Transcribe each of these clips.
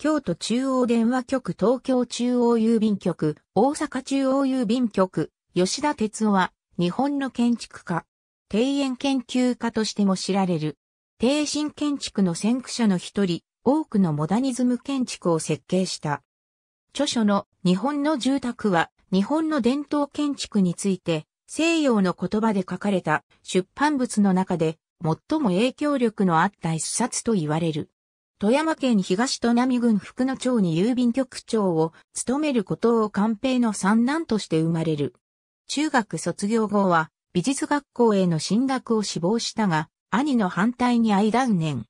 京都中央電話局東京中央郵便局、大阪中央郵便局、吉田哲夫は、日本の建築家、庭園研究家としても知られる。庭園建築の先駆者の一人、多くのモダニズム建築を設計した。著書の日本の住宅は日本の伝統建築について西洋の言葉で書かれた出版物の中で最も影響力のあった一冊と言われる。富山県東都波郡福野町に郵便局長を務めることを官兵の三男として生まれる。中学卒業後は美術学校への進学を志望したが、兄の反対に相断念。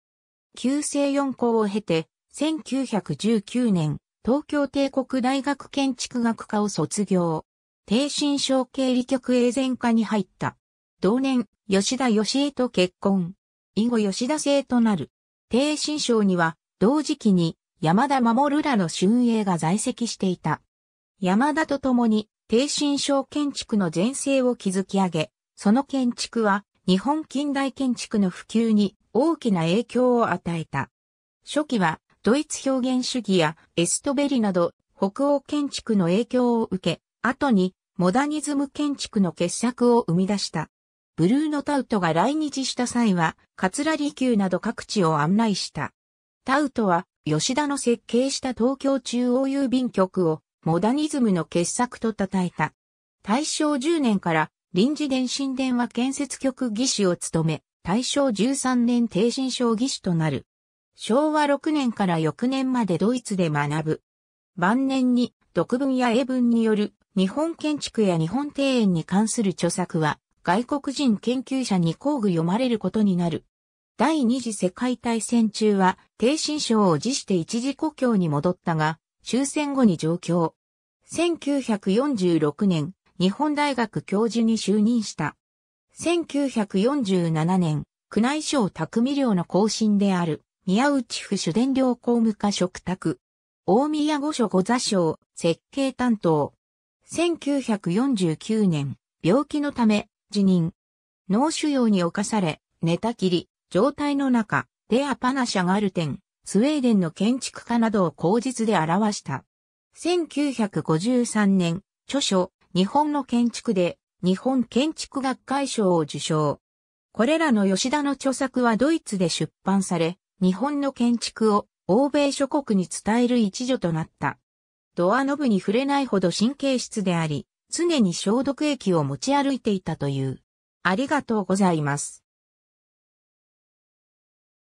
旧制四校を経て、1919年、東京帝国大学建築学科を卒業。低神小経理局営前科に入った。同年、吉田義恵と結婚。以後吉田生となる。低新省には、同時期に山田守らの春英が在籍していた。山田と共に、低新省建築の前世を築き上げ、その建築は、日本近代建築の普及に大きな影響を与えた。初期は、ドイツ表現主義やエストベリなど、北欧建築の影響を受け、後に、モダニズム建築の傑作を生み出した。ブルーノ・タウトが来日した際は、桂離宮など各地を案内した。タウトは、吉田の設計した東京中央郵便局を、モダニズムの傑作と称えた。大正10年から臨時電信電話建設局技師を務め、大正13年定心賞技師となる。昭和6年から翌年までドイツで学ぶ。晩年に、独文や英文による日本建築や日本庭園に関する著作は外国人研究者に工具読まれることになる。第二次世界大戦中は、低心症を辞して一時故郷に戻ったが、終戦後に上京。1946年、日本大学教授に就任した。1947年、宮内省匠寮の更新である、宮内府主伝領公務課食卓。大宮御所御座省、設計担当。1949年、病気のため、辞任。脳腫瘍に侵され、寝たきり、状態の中、デア・パナシャガルテン、スウェーデンの建築家などを口実で表した。1953年、著書、日本の建築で、日本建築学会賞を受賞。これらの吉田の著作はドイツで出版され、日本の建築を欧米諸国に伝える一助となった。ドアノブに触れないほど神経質であり、常に消毒液を持ち歩いていたという。ありがとうございます。